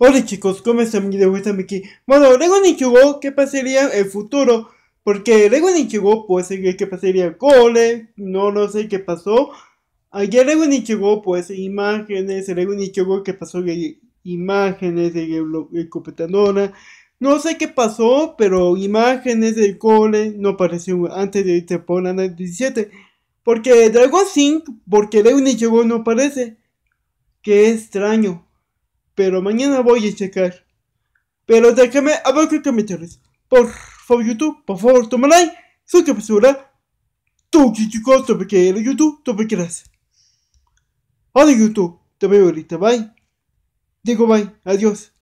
Hola chicos, ¿cómo están? aquí. Bueno, Lego Nichigo, ¿qué pasaría en el futuro? Porque Lego Nichigo puede seguir que pasaría cole, no lo sé qué pasó. Ayer Lego Nichigo, pues imágenes, Lego Nichigo ¿qué pasó imágenes de, de computadora. No sé qué pasó, pero imágenes del cole no apareció antes de temporada este 17. Porque Dragon Sync, porque Lego Nichigo no aparece. Qué extraño. Pero mañana voy a checar. Pero déjame abajo en comentarios. Por favor, YouTube, por favor, toma like. Su captura. Tú, chicos, te que el YouTube, tú me quieras. Hola, YouTube. Te veo ahorita. Bye. Digo bye. Adiós.